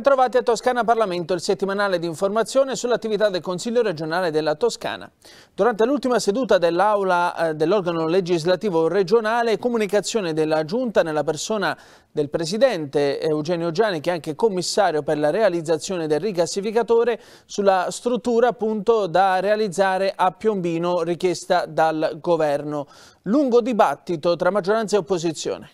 Bentrovati a Toscana Parlamento, il settimanale di informazione sull'attività del Consiglio regionale della Toscana. Durante l'ultima seduta dell'aula eh, dell'organo legislativo regionale, comunicazione della Giunta nella persona del Presidente eh, Eugenio Giani, che è anche commissario per la realizzazione del rigassificatore, sulla struttura appunto da realizzare a Piombino richiesta dal Governo. Lungo dibattito tra maggioranza e opposizione.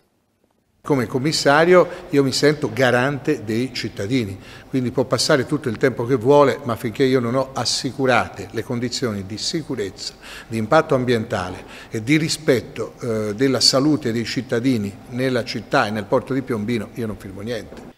Come commissario io mi sento garante dei cittadini, quindi può passare tutto il tempo che vuole, ma finché io non ho assicurate le condizioni di sicurezza, di impatto ambientale e di rispetto eh, della salute dei cittadini nella città e nel porto di Piombino, io non firmo niente.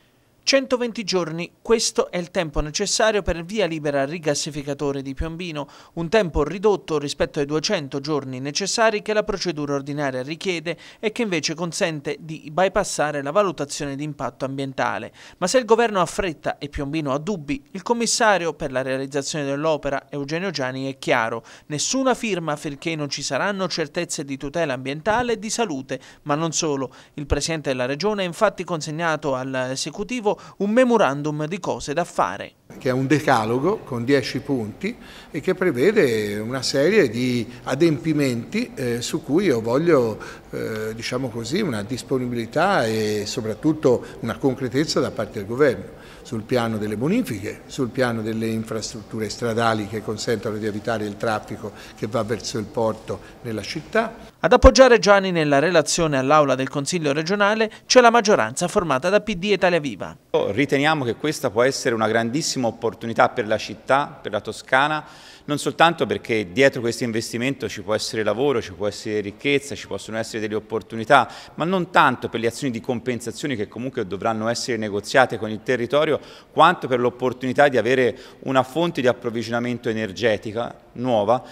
120 giorni, questo è il tempo necessario per via libera al rigassificatore di Piombino, un tempo ridotto rispetto ai 200 giorni necessari che la procedura ordinaria richiede e che invece consente di bypassare la valutazione di impatto ambientale. Ma se il governo ha fretta e Piombino ha dubbi, il commissario per la realizzazione dell'opera, Eugenio Gianni, è chiaro. Nessuna firma finché non ci saranno certezze di tutela ambientale e di salute, ma non solo. Il Presidente della Regione ha infatti consegnato all'esecutivo un memorandum di cose da fare che è un decalogo con 10 punti e che prevede una serie di adempimenti eh, su cui io voglio eh, diciamo così, una disponibilità e soprattutto una concretezza da parte del governo sul piano delle bonifiche, sul piano delle infrastrutture stradali che consentano di evitare il traffico che va verso il porto nella città. Ad appoggiare Gianni nella relazione all'Aula del Consiglio regionale c'è la maggioranza formata da PD e Italia Viva. Riteniamo che questa può essere una grandissima grandissima opportunità per la città, per la Toscana, non soltanto perché dietro questo investimento ci può essere lavoro, ci può essere ricchezza, ci possono essere delle opportunità, ma non tanto per le azioni di compensazione che comunque dovranno essere negoziate con il territorio, quanto per l'opportunità di avere una fonte di approvvigionamento energetica nuova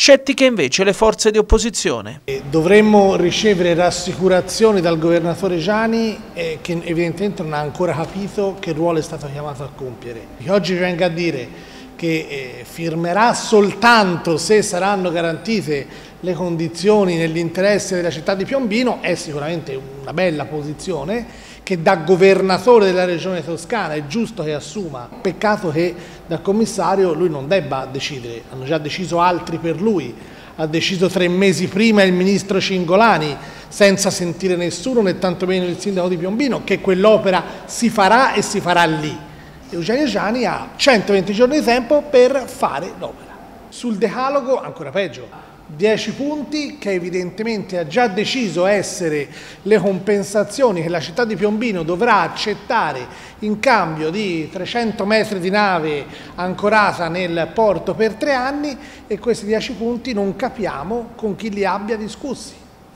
Scettiche invece le forze di opposizione. Dovremmo ricevere rassicurazioni dal governatore Gianni eh, che evidentemente non ha ancora capito che ruolo è stato chiamato a compiere. Che oggi venga a dire che eh, firmerà soltanto se saranno garantite le condizioni nell'interesse della città di Piombino è sicuramente una bella posizione che da governatore della regione toscana è giusto che assuma, peccato che da commissario lui non debba decidere, hanno già deciso altri per lui, ha deciso tre mesi prima il ministro Cingolani senza sentire nessuno né tantomeno il sindaco di Piombino che quell'opera si farà e si farà lì. Eugenio Giani ha 120 giorni di tempo per fare l'opera. Sul decalogo ancora peggio, 10 punti che evidentemente ha già deciso essere le compensazioni che la città di Piombino dovrà accettare in cambio di 300 metri di nave ancorata nel porto per tre anni e questi 10 punti non capiamo con chi li abbia discussi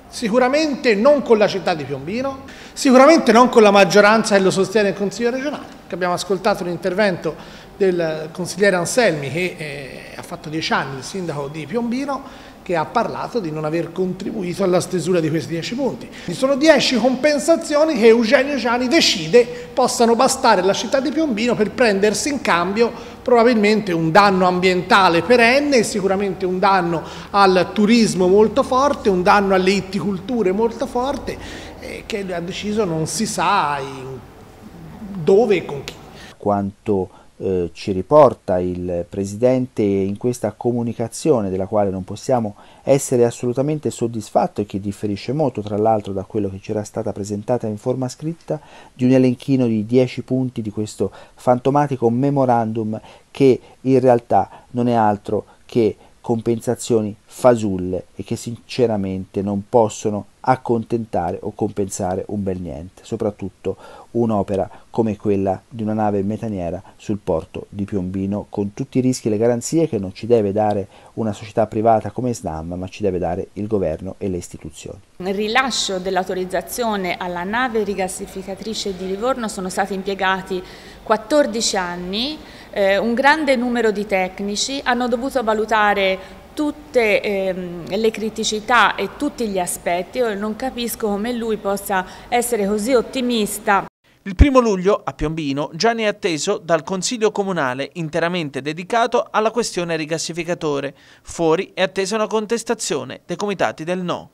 sicuramente non con la città di Piombino, sicuramente non con la maggioranza che lo sostiene il Consiglio regionale, che abbiamo ascoltato l'intervento del consigliere Anselmi che eh, ha fatto dieci anni il sindaco di Piombino che ha parlato di non aver contribuito alla stesura di questi 10 punti. Ci sono 10 compensazioni che Eugenio Gianni decide possano bastare alla città di Piombino per prendersi in cambio probabilmente un danno ambientale perenne, sicuramente un danno al turismo molto forte, un danno alle itticulture molto forte, eh, che ha deciso non si sa dove e con chi. Quanto eh, ci riporta il Presidente in questa comunicazione della quale non possiamo essere assolutamente soddisfatti e che differisce molto tra l'altro da quello che ci era stata presentata in forma scritta di un elenchino di 10 punti di questo fantomatico memorandum che in realtà non è altro che compensazioni fasulle e che sinceramente non possono accontentare o compensare un bel niente, soprattutto un'opera come quella di una nave metaniera sul porto di Piombino, con tutti i rischi e le garanzie che non ci deve dare una società privata come Snam, ma ci deve dare il governo e le istituzioni. Nel rilascio dell'autorizzazione alla nave rigassificatrice di Livorno sono stati impiegati 14 anni, eh, un grande numero di tecnici, hanno dovuto valutare tutte ehm, le criticità e tutti gli aspetti, io non capisco come lui possa essere così ottimista. Il primo luglio a Piombino Gianni è atteso dal Consiglio Comunale interamente dedicato alla questione rigassificatore. Fuori è attesa una contestazione dei comitati del no.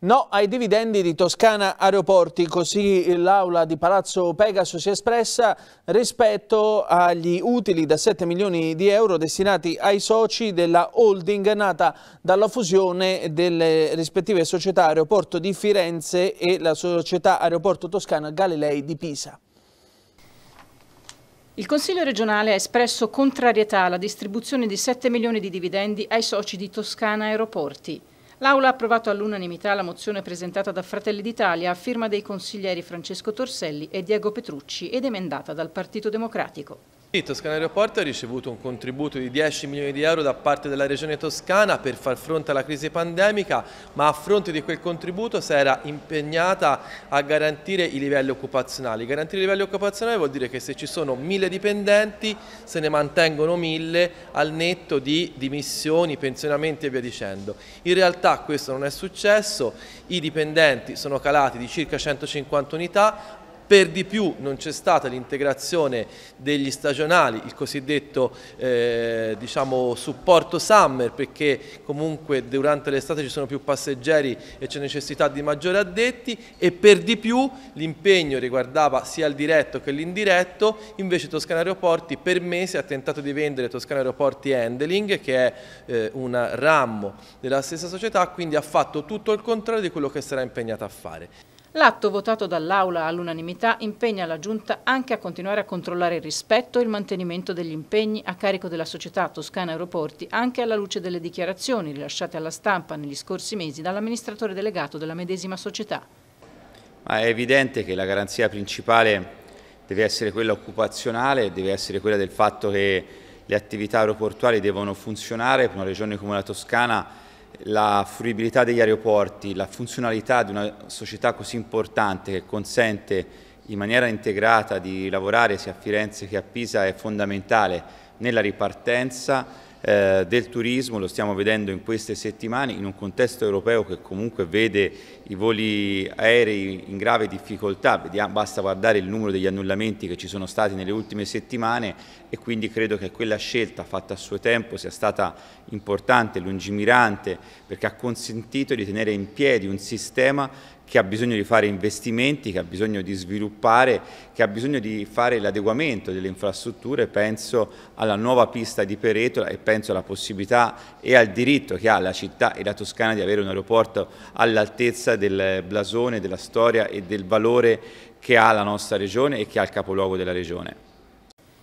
No ai dividendi di Toscana Aeroporti, così l'aula di Palazzo Pegaso si è espressa rispetto agli utili da 7 milioni di euro destinati ai soci della holding nata dalla fusione delle rispettive società Aeroporto di Firenze e la società Aeroporto Toscana Galilei di Pisa. Il Consiglio regionale ha espresso contrarietà alla distribuzione di 7 milioni di dividendi ai soci di Toscana Aeroporti. L'Aula ha approvato all'unanimità la mozione presentata da Fratelli d'Italia a firma dei consiglieri Francesco Torselli e Diego Petrucci ed emendata dal Partito Democratico. Sì, Toscana Aeroporto ha ricevuto un contributo di 10 milioni di euro da parte della Regione Toscana per far fronte alla crisi pandemica, ma a fronte di quel contributo si era impegnata a garantire i livelli occupazionali. Garantire i livelli occupazionali vuol dire che se ci sono mille dipendenti se ne mantengono mille al netto di dimissioni, pensionamenti e via dicendo. In realtà questo non è successo, i dipendenti sono calati di circa 150 unità, per di più non c'è stata l'integrazione degli stagionali, il cosiddetto eh, diciamo, supporto summer, perché comunque durante l'estate ci sono più passeggeri e c'è necessità di maggiori addetti e per di più l'impegno riguardava sia il diretto che l'indiretto, invece Toscana Aeroporti per mesi ha tentato di vendere Toscana Aeroporti Handling, che è eh, un ramo della stessa società, quindi ha fatto tutto il contrario di quello che sarà impegnata a fare. L'atto votato dall'Aula all'unanimità impegna la Giunta anche a continuare a controllare il rispetto e il mantenimento degli impegni a carico della società Toscana Aeroporti anche alla luce delle dichiarazioni rilasciate alla stampa negli scorsi mesi dall'amministratore delegato della medesima società. Ma è evidente che la garanzia principale deve essere quella occupazionale, deve essere quella del fatto che le attività aeroportuali devono funzionare per una regione come la Toscana la fruibilità degli aeroporti, la funzionalità di una società così importante che consente in maniera integrata di lavorare sia a Firenze che a Pisa è fondamentale nella ripartenza eh, del turismo, lo stiamo vedendo in queste settimane in un contesto europeo che comunque vede i voli aerei in grave difficoltà, Vediamo, ah, basta guardare il numero degli annullamenti che ci sono stati nelle ultime settimane e quindi credo che quella scelta fatta a suo tempo sia stata importante, lungimirante, perché ha consentito di tenere in piedi un sistema che ha bisogno di fare investimenti, che ha bisogno di sviluppare, che ha bisogno di fare l'adeguamento delle infrastrutture, penso alla nuova pista di Peretola e penso alla possibilità e al diritto che ha la città e la Toscana di avere un aeroporto all'altezza del blasone, della storia e del valore che ha la nostra regione e che ha il capoluogo della regione.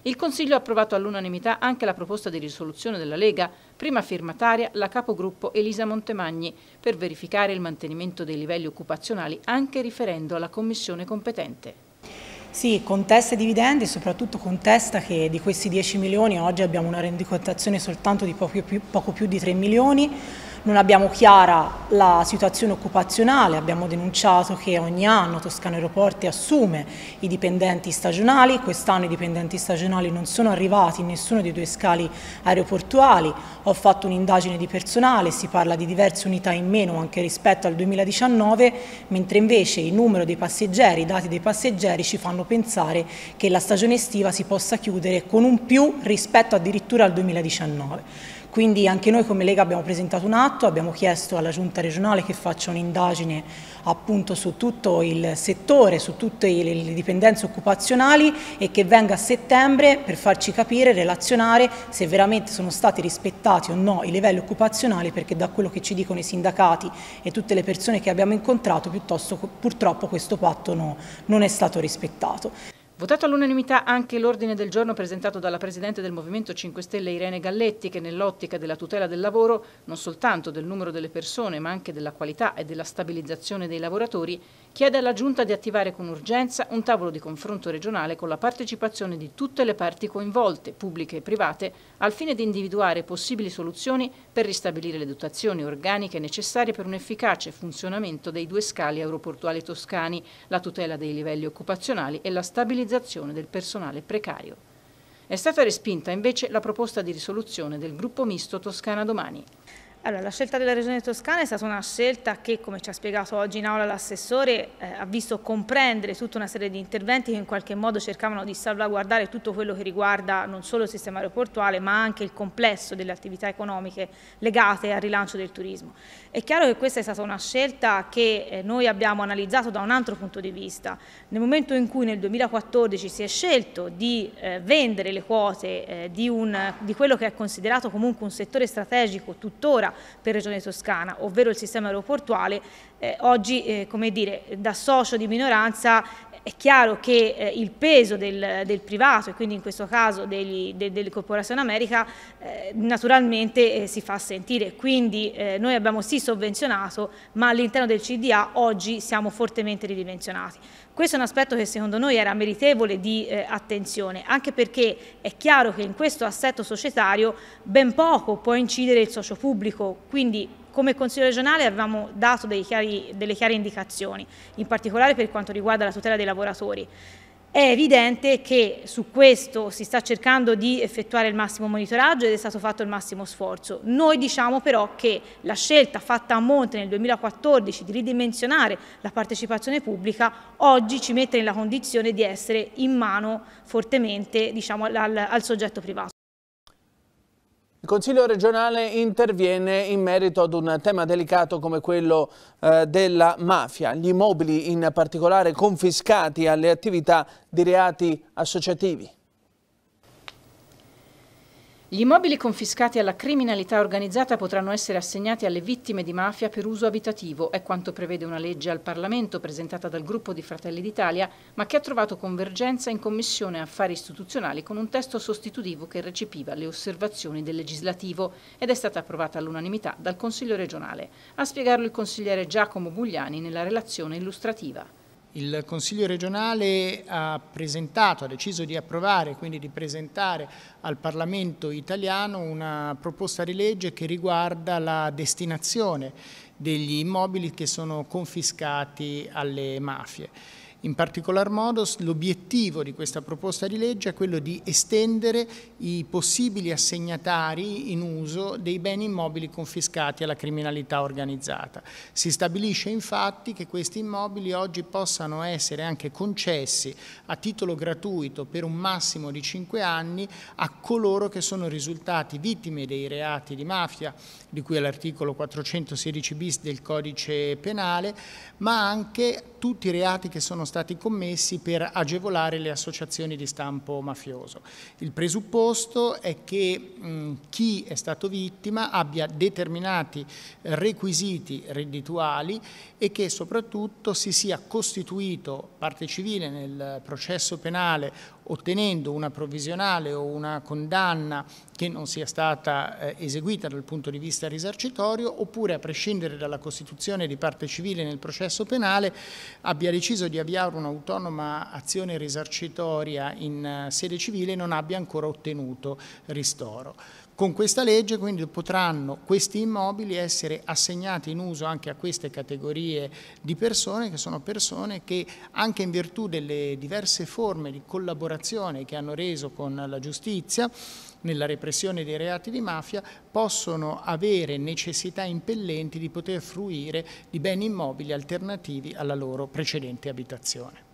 Il Consiglio ha approvato all'unanimità anche la proposta di risoluzione della Lega, prima firmataria la capogruppo Elisa Montemagni, per verificare il mantenimento dei livelli occupazionali anche riferendo alla commissione competente. Sì, contesta i dividendi, soprattutto contesta che di questi 10 milioni oggi abbiamo una rendicontazione soltanto di poco più, poco più di 3 milioni, non abbiamo chiara la situazione occupazionale, abbiamo denunciato che ogni anno Toscano Aeroporti assume i dipendenti stagionali, quest'anno i dipendenti stagionali non sono arrivati in nessuno dei due scali aeroportuali, ho fatto un'indagine di personale, si parla di diverse unità in meno anche rispetto al 2019, mentre invece il numero dei passeggeri, i dati dei passeggeri ci fanno pensare che la stagione estiva si possa chiudere con un più rispetto addirittura al 2019. Quindi anche noi come Lega abbiamo presentato un atto, abbiamo chiesto alla Giunta regionale che faccia un'indagine appunto su tutto il settore, su tutte le dipendenze occupazionali e che venga a settembre per farci capire, relazionare se veramente sono stati rispettati o no i livelli occupazionali perché da quello che ci dicono i sindacati e tutte le persone che abbiamo incontrato piuttosto purtroppo questo patto no, non è stato rispettato. Votato all'unanimità anche l'ordine del giorno presentato dalla Presidente del Movimento 5 Stelle Irene Galletti che nell'ottica della tutela del lavoro, non soltanto del numero delle persone ma anche della qualità e della stabilizzazione dei lavoratori, chiede alla Giunta di attivare con urgenza un tavolo di confronto regionale con la partecipazione di tutte le parti coinvolte, pubbliche e private, al fine di individuare possibili soluzioni per ristabilire le dotazioni organiche necessarie per un efficace funzionamento dei due scali aeroportuali toscani, la tutela dei livelli occupazionali e la stabilizzazione del personale precario. È stata respinta invece la proposta di risoluzione del gruppo misto Toscana Domani. Allora, la scelta della Regione Toscana è stata una scelta che, come ci ha spiegato oggi in aula l'assessore, eh, ha visto comprendere tutta una serie di interventi che in qualche modo cercavano di salvaguardare tutto quello che riguarda non solo il sistema aeroportuale, ma anche il complesso delle attività economiche legate al rilancio del turismo. È chiaro che questa è stata una scelta che eh, noi abbiamo analizzato da un altro punto di vista. Nel momento in cui nel 2014 si è scelto di eh, vendere le quote eh, di, un, di quello che è considerato comunque un settore strategico tuttora, per Regione Toscana, ovvero il sistema aeroportuale, eh, oggi eh, come dire, da socio di minoranza è chiaro che eh, il peso del, del, privato e quindi in questo caso degli, de, delle Corporazioni America eh, naturalmente eh, si fa sentire, quindi eh, noi abbiamo sì sovvenzionato ma all'interno del CDA oggi siamo fortemente ridimensionati. Questo è un aspetto che secondo noi era meritevole di eh, attenzione, anche perché è chiaro che in questo assetto societario ben poco può incidere il socio pubblico, quindi come Consiglio regionale avevamo dato chiari, delle chiare indicazioni, in particolare per quanto riguarda la tutela dei lavoratori. È evidente che su questo si sta cercando di effettuare il massimo monitoraggio ed è stato fatto il massimo sforzo. Noi diciamo però che la scelta fatta a monte nel 2014 di ridimensionare la partecipazione pubblica oggi ci mette nella condizione di essere in mano fortemente diciamo, al, al soggetto privato. Il Consiglio regionale interviene in merito ad un tema delicato come quello eh, della mafia, gli immobili in particolare confiscati alle attività di reati associativi. Gli immobili confiscati alla criminalità organizzata potranno essere assegnati alle vittime di mafia per uso abitativo, è quanto prevede una legge al Parlamento presentata dal gruppo di Fratelli d'Italia, ma che ha trovato convergenza in Commissione Affari Istituzionali con un testo sostitutivo che recepiva le osservazioni del legislativo ed è stata approvata all'unanimità dal Consiglio regionale. A spiegarlo il consigliere Giacomo Bugliani nella relazione illustrativa. Il Consiglio regionale ha presentato, ha deciso di approvare, quindi di presentare al Parlamento italiano una proposta di legge che riguarda la destinazione degli immobili che sono confiscati alle mafie. In particolar modo l'obiettivo di questa proposta di legge è quello di estendere i possibili assegnatari in uso dei beni immobili confiscati alla criminalità organizzata. Si stabilisce infatti che questi immobili oggi possano essere anche concessi a titolo gratuito per un massimo di 5 anni a coloro che sono risultati vittime dei reati di mafia di cui all'articolo 416 bis del codice penale, ma anche tutti i reati che sono stati commessi per agevolare le associazioni di stampo mafioso. Il presupposto è che mh, chi è stato vittima abbia determinati requisiti reddituali e che soprattutto si sia costituito parte civile nel processo penale ottenendo una provvisionale o una condanna che non sia stata eh, eseguita dal punto di vista risarcitorio, oppure a prescindere dalla costituzione di parte civile nel processo penale, abbia deciso di avviare un'autonoma azione risarcitoria in eh, sede civile e non abbia ancora ottenuto ristoro. Con questa legge quindi potranno questi immobili essere assegnati in uso anche a queste categorie di persone che sono persone che anche in virtù delle diverse forme di collaborazione che hanno reso con la giustizia nella repressione dei reati di mafia possono avere necessità impellenti di poter fruire di beni immobili alternativi alla loro precedente abitazione.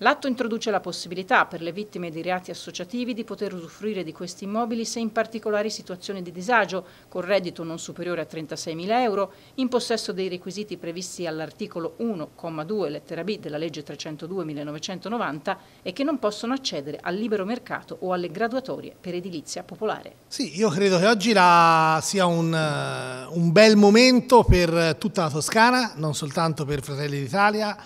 L'atto introduce la possibilità per le vittime di reati associativi di poter usufruire di questi immobili se in particolari situazioni di disagio, con reddito non superiore a 36.000 euro, in possesso dei requisiti previsti all'articolo 1,2 lettera B della legge 302-1990 e che non possono accedere al libero mercato o alle graduatorie per edilizia popolare. Sì, io credo che oggi la... sia un, un bel momento per tutta la Toscana, non soltanto per Fratelli d'Italia,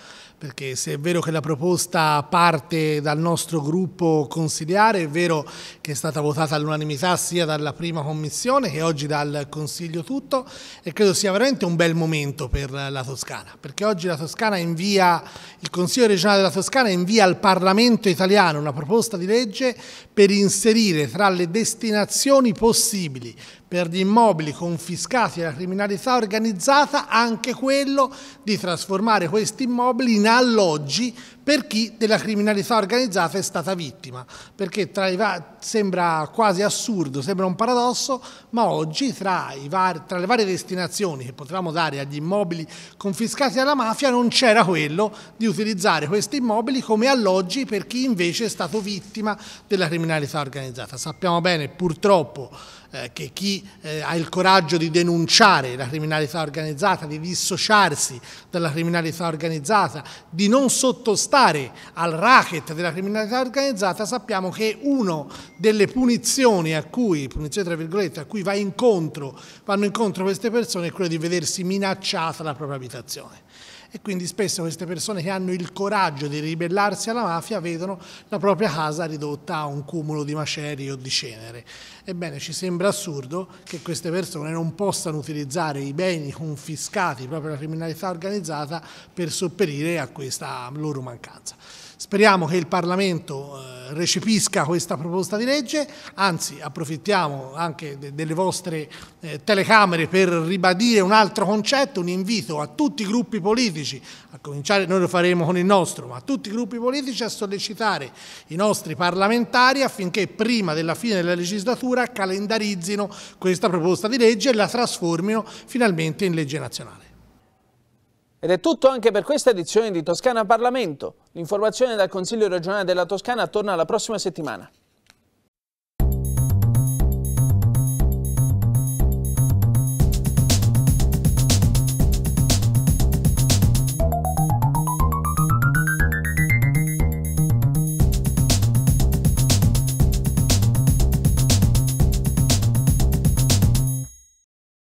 perché se è vero che la proposta parte dal nostro gruppo consigliare, è vero che è stata votata all'unanimità sia dalla prima commissione che oggi dal Consiglio tutto e credo sia veramente un bel momento per la Toscana, perché oggi la Toscana invia, il Consiglio regionale della Toscana invia al Parlamento italiano una proposta di legge per inserire tra le destinazioni possibili per gli immobili confiscati alla criminalità organizzata anche quello di trasformare questi immobili in alloggi per chi della criminalità organizzata è stata vittima, perché va- sembra quasi assurdo, sembra un paradosso, ma oggi tra, var- tra le varie destinazioni che potevamo dare agli immobili confiscati alla mafia non c'era quello di utilizzare questi immobili come alloggi per chi invece è stato vittima della criminalità organizzata. Sappiamo bene purtroppo eh, che chi eh, ha il coraggio di denunciare la criminalità organizzata, di dissociarsi dalla criminalità organizzata, di non sottostare contrastare al racket della criminalità organizzata sappiamo che una delle punizioni a cui, punizioni tra virgolette, a cui va incontro, vanno incontro queste persone è quella di vedersi minacciata la propria abitazione e quindi spesso queste persone che hanno il coraggio di ribellarsi alla mafia vedono la propria casa ridotta a un cumulo di macerie o di cenere. Ebbene, ci sembra assurdo che queste persone non possano utilizzare i beni confiscati proprio alla criminalità organizzata per sopperire a questa loro mancanza. Speriamo che il Parlamento eh, recepisca questa proposta di legge, anzi approfittiamo anche delle vostre eh, telecamere per ribadire un altro concetto, un invito a tutti i gruppi politici, a cominciare noi lo faremo con il nostro, ma a tutti i gruppi politici a sollecitare i nostri parlamentari affinché prima della fine della legislatura calendarizzino questa proposta di legge e la trasformino finalmente in legge nazionale. Ed è tutto anche per questa edizione di Toscana Parlamento. L'informazione dal Consiglio regionale della Toscana torna la prossima settimana.